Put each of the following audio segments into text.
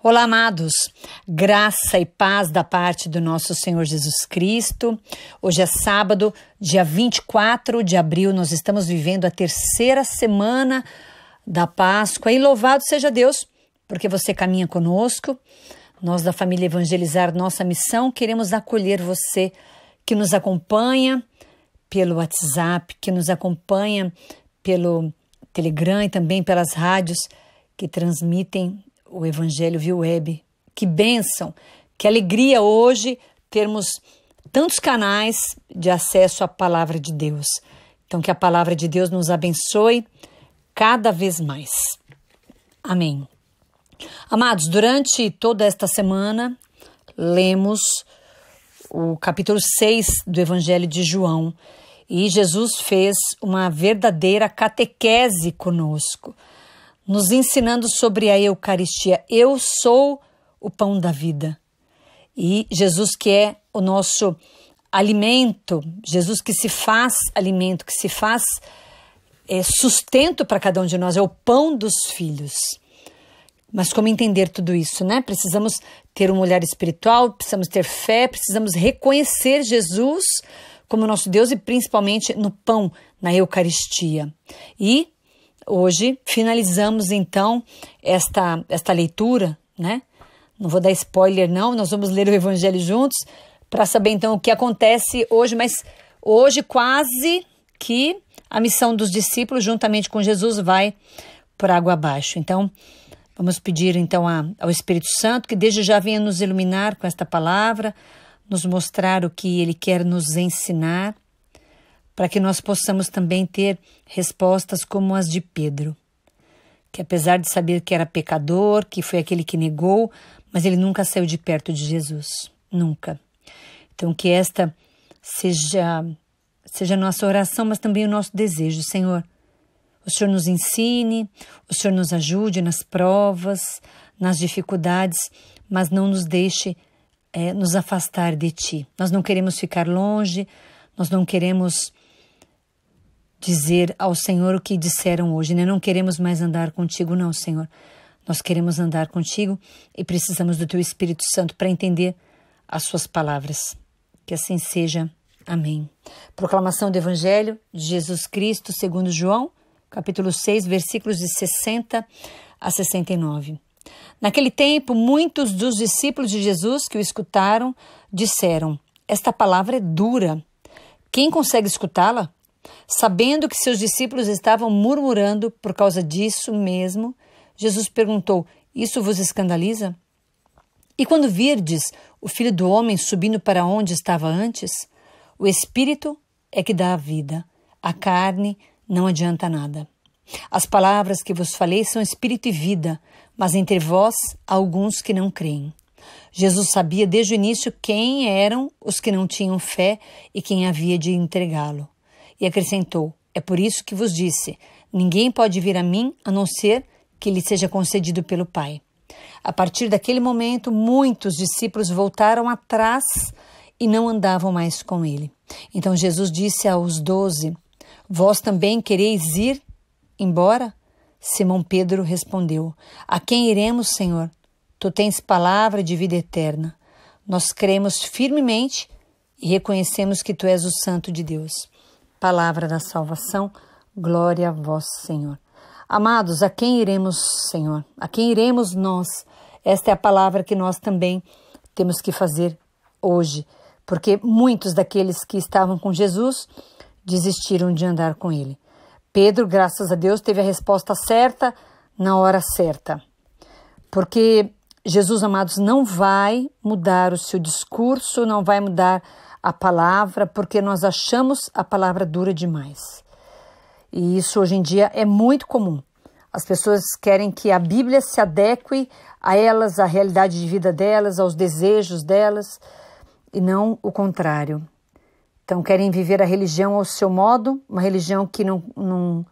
Olá, amados. Graça e paz da parte do nosso Senhor Jesus Cristo. Hoje é sábado, dia 24 de abril. Nós estamos vivendo a terceira semana da Páscoa e louvado seja Deus, porque você caminha conosco. Nós da família Evangelizar Nossa Missão queremos acolher você que nos acompanha pelo WhatsApp, que nos acompanha pelo Telegram e também pelas rádios que transmitem o Evangelho via web. Que bênção, que alegria hoje termos tantos canais de acesso à palavra de Deus. Então, que a palavra de Deus nos abençoe cada vez mais. Amém. Amados, durante toda esta semana, lemos o capítulo 6 do Evangelho de João e Jesus fez uma verdadeira catequese conosco nos ensinando sobre a Eucaristia. Eu sou o pão da vida. E Jesus, que é o nosso alimento, Jesus que se faz alimento, que se faz é, sustento para cada um de nós, é o pão dos filhos. Mas como entender tudo isso, né? Precisamos ter um olhar espiritual, precisamos ter fé, precisamos reconhecer Jesus como nosso Deus e principalmente no pão, na Eucaristia. E Hoje finalizamos então esta, esta leitura, né? Não vou dar spoiler, não, nós vamos ler o Evangelho juntos para saber então o que acontece hoje, mas hoje quase que a missão dos discípulos, juntamente com Jesus, vai por água abaixo. Então, vamos pedir então a, ao Espírito Santo que desde já venha nos iluminar com esta palavra, nos mostrar o que ele quer nos ensinar para que nós possamos também ter respostas como as de Pedro, que apesar de saber que era pecador, que foi aquele que negou, mas ele nunca saiu de perto de Jesus, nunca. Então que esta seja seja nossa oração, mas também o nosso desejo, Senhor. O Senhor nos ensine, o Senhor nos ajude nas provas, nas dificuldades, mas não nos deixe é, nos afastar de Ti. Nós não queremos ficar longe, nós não queremos dizer ao Senhor o que disseram hoje, né? Não queremos mais andar contigo, não, Senhor. Nós queremos andar contigo e precisamos do teu Espírito Santo para entender as suas palavras. Que assim seja. Amém. Proclamação do Evangelho de Jesus Cristo, segundo João, capítulo 6, versículos de 60 a 69. Naquele tempo, muitos dos discípulos de Jesus que o escutaram disseram: Esta palavra é dura. Quem consegue escutá-la? Sabendo que seus discípulos estavam murmurando por causa disso mesmo, Jesus perguntou: Isso vos escandaliza? E quando virdes o filho do homem subindo para onde estava antes, o espírito é que dá a vida, a carne não adianta nada. As palavras que vos falei são espírito e vida, mas entre vós há alguns que não creem. Jesus sabia desde o início quem eram os que não tinham fé e quem havia de entregá-lo. E acrescentou: É por isso que vos disse: Ninguém pode vir a mim a não ser que lhe seja concedido pelo Pai. A partir daquele momento, muitos discípulos voltaram atrás e não andavam mais com ele. Então Jesus disse aos doze: Vós também quereis ir embora? Simão Pedro respondeu: A quem iremos, Senhor? Tu tens palavra de vida eterna. Nós cremos firmemente e reconhecemos que tu és o Santo de Deus. Palavra da salvação, glória a vós, Senhor. Amados, a quem iremos, Senhor? A quem iremos nós? Esta é a palavra que nós também temos que fazer hoje, porque muitos daqueles que estavam com Jesus desistiram de andar com ele. Pedro, graças a Deus, teve a resposta certa na hora certa. Porque Jesus, amados, não vai mudar o seu discurso, não vai mudar a palavra porque nós achamos a palavra dura demais. E isso hoje em dia é muito comum. As pessoas querem que a Bíblia se adeque a elas, à realidade de vida delas, aos desejos delas, e não o contrário. Então, querem viver a religião ao seu modo, uma religião que não, não,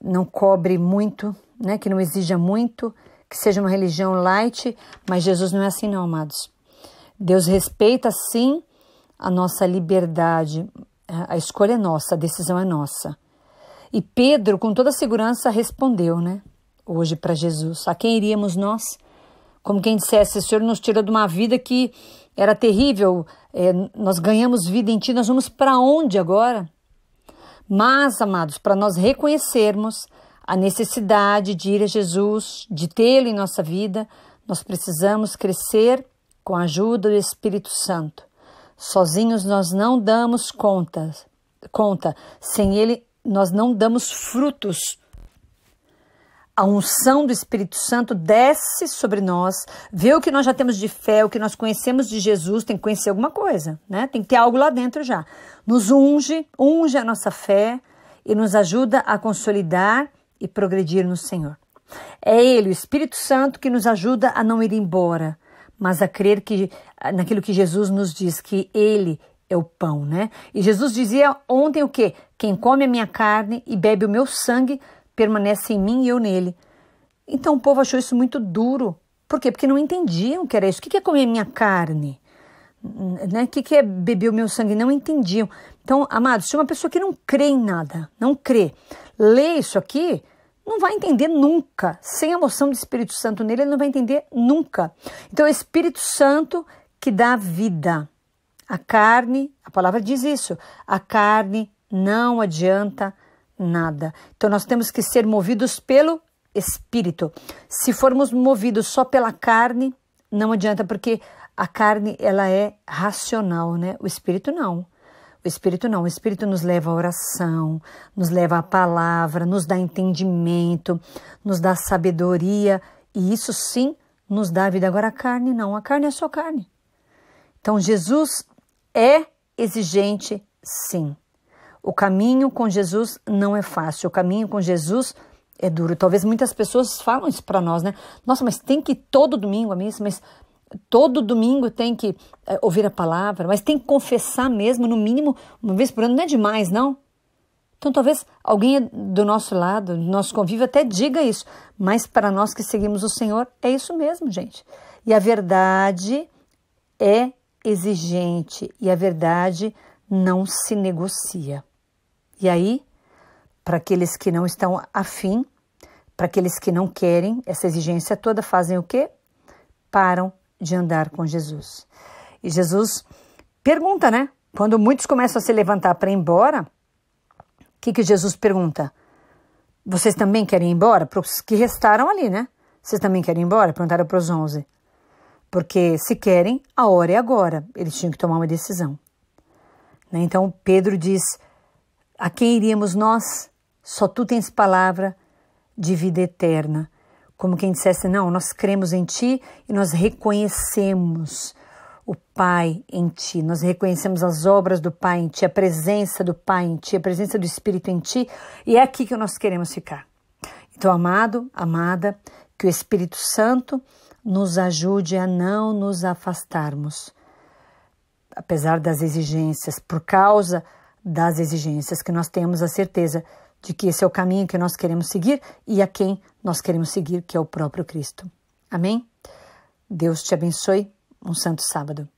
não cobre muito, né? que não exija muito, que seja uma religião light, mas Jesus não é assim, não, amados. Deus respeita, sim, a nossa liberdade, a escolha é nossa, a decisão é nossa. E Pedro, com toda segurança, respondeu, né? Hoje para Jesus: A quem iríamos nós? Como quem dissesse: O Senhor nos tirou de uma vida que era terrível, é, nós ganhamos vida em Ti, nós vamos para onde agora? Mas, amados, para nós reconhecermos a necessidade de ir a Jesus, de tê-lo em nossa vida, nós precisamos crescer com a ajuda do Espírito Santo. Sozinhos nós não damos conta, conta. Sem ele nós não damos frutos. A unção do Espírito Santo desce sobre nós, vê o que nós já temos de fé, o que nós conhecemos de Jesus, tem que conhecer alguma coisa, né? Tem que ter algo lá dentro já. Nos unge, unge a nossa fé e nos ajuda a consolidar e progredir no Senhor. É Ele, o Espírito Santo, que nos ajuda a não ir embora, mas a crer que ah, naquilo que Jesus nos diz que ele é o pão, né? E Jesus dizia ontem o quê? Quem come a minha carne e bebe o meu sangue permanece em mim e eu nele. Então o povo achou isso muito duro. Por quê? Porque não entendiam o que era isso. O que é comer a minha carne? Né? O que é beber o meu sangue? Não entendiam. Então, amados, se uma pessoa que não crê em nada, não crê, lê isso aqui, não vai entender nunca. Sem a moção do Espírito Santo nele, ele não vai entender nunca. Então, é o Espírito Santo que dá vida. A carne, a palavra diz isso, a carne não adianta nada. Então, nós temos que ser movidos pelo Espírito. Se formos movidos só pela carne, não adianta, porque a carne ela é racional, né? O Espírito não. Espírito não. O Espírito nos leva à oração, nos leva à palavra, nos dá entendimento, nos dá sabedoria e isso sim nos dá vida. Agora a carne não. A carne é só carne. Então Jesus é exigente, sim. O caminho com Jesus não é fácil. O caminho com Jesus é duro. Talvez muitas pessoas falam isso para nós, né? Nossa, mas tem que ir todo domingo a missa, mas todo domingo tem que é, ouvir a palavra, mas tem que confessar mesmo, no mínimo, uma vez por ano, não é demais, não? Então, talvez alguém do nosso lado, do nosso convívio, até diga isso, mas para nós que seguimos o Senhor, é isso mesmo, gente. E a verdade é exigente e a verdade não se negocia. E aí, para aqueles que não estão afim, para aqueles que não querem essa exigência toda, fazem o quê? Param de andar com Jesus. E Jesus pergunta, né? Quando muitos começam a se levantar para ir embora, o que, que Jesus pergunta? Vocês também querem ir embora? Para os que restaram ali, né? Vocês também querem ir embora? Perguntaram para os onze. Porque se querem, a hora é agora. Eles tinham que tomar uma decisão. Né? Então Pedro diz: A quem iríamos nós? Só tu tens palavra de vida eterna como quem dissesse: Não, nós cremos em Ti e nós reconhecemos o Pai em Ti, nós reconhecemos as obras do Pai em Ti, a presença do Pai em Ti, a presença do Espírito em Ti, e é aqui que nós queremos ficar. Então, amado, amada, que o Espírito Santo nos ajude a não nos afastarmos, apesar das exigências, por causa das exigências, que nós temos a certeza de que esse é o caminho que nós queremos seguir e a quem nós queremos seguir, que é o próprio Cristo. Amém? Deus te abençoe. Um santo sábado.